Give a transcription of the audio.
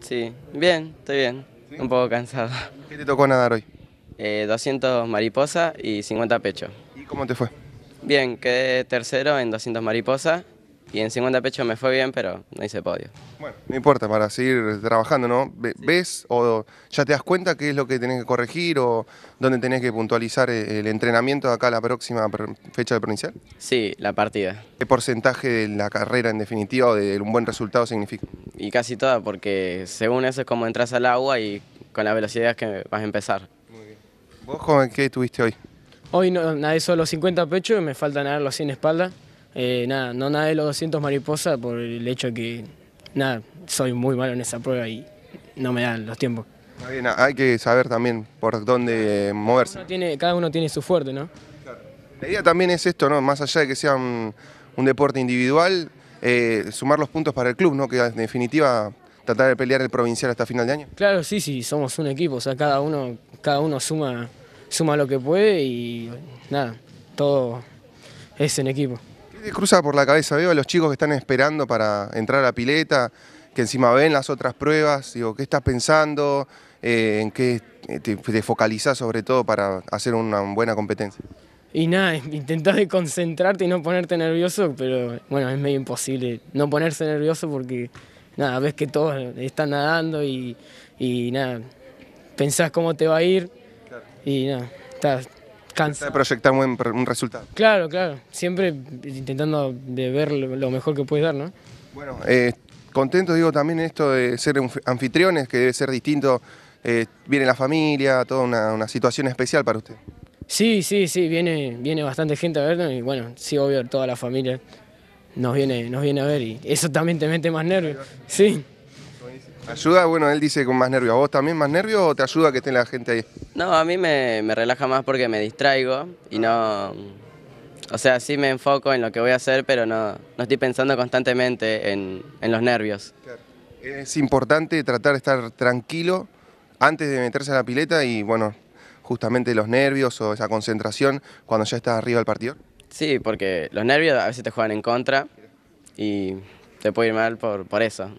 Sí, bien, estoy bien. Un poco cansado. ¿Qué te tocó nadar hoy? 200 eh, mariposa y 50 pecho. ¿Y cómo te fue? Bien, quedé tercero en 200 mariposa y en 50 pecho me fue bien, pero no hice podio. Bueno, no importa, para seguir trabajando, ¿no? ¿Ves o ya te das cuenta qué es lo que tenés que corregir o dónde tenés que puntualizar eh, el entrenamiento acá la próxima fecha de provincial? Sí, la partida. ¿Qué porcentaje de la carrera en definitiva o de un buen resultado significa? y casi todas, porque según eso es como entras al agua y con la velocidad que vas a empezar. Muy bien. ¿Vos, joven, qué tuviste hoy? Hoy no, nadé solo 50 pechos, me faltan nadar los 100 espaldas. Eh, nada, no nadé los 200 mariposas por el hecho que, nada, soy muy malo en esa prueba y no me dan los tiempos. Bien, hay que saber también por dónde moverse. Cada uno tiene, cada uno tiene su fuerte, ¿no? La idea también es esto, ¿no? Más allá de que sea un, un deporte individual, eh, sumar los puntos para el club, ¿no? Que en definitiva tratar de pelear el provincial hasta final de año. Claro, sí, sí, somos un equipo, o sea, cada uno, cada uno suma, suma lo que puede y nada, todo es en equipo. ¿Qué cruza por la cabeza? Veo a los chicos que están esperando para entrar a la pileta, que encima ven las otras pruebas, digo, ¿qué estás pensando? Eh, ¿En qué te, te focalizás sobre todo para hacer una buena competencia? Y nada, intentás de concentrarte y no ponerte nervioso, pero bueno, es medio imposible no ponerse nervioso porque nada, ves que todos están nadando y, nada, pensás cómo te va a ir y nada, estás cansado. proyectar un, un resultado. Claro, claro, siempre intentando de ver lo mejor que puedes dar, ¿no? Bueno, eh, contento digo también esto de ser anfitriones, que debe ser distinto, eh, viene la familia, toda una situación especial para usted. Sí, sí, sí, viene, viene bastante gente a vernos y bueno, sí, obvio, toda la familia nos viene, nos viene a ver y eso también te mete más nervios. Sí. ¿Ayuda? Bueno, él dice con más nervios. ¿A vos también más nervios o te ayuda que esté la gente ahí? No, a mí me, relaja más porque me distraigo y no... O sea, sí me enfoco en lo que voy a hacer, pero no, no estoy pensando constantemente en, en los nervios. Es importante tratar de estar tranquilo antes de meterse a la pileta y bueno, justamente los nervios o esa concentración cuando ya estás arriba del partido? Sí, porque los nervios a veces te juegan en contra y te puede ir mal por, por eso.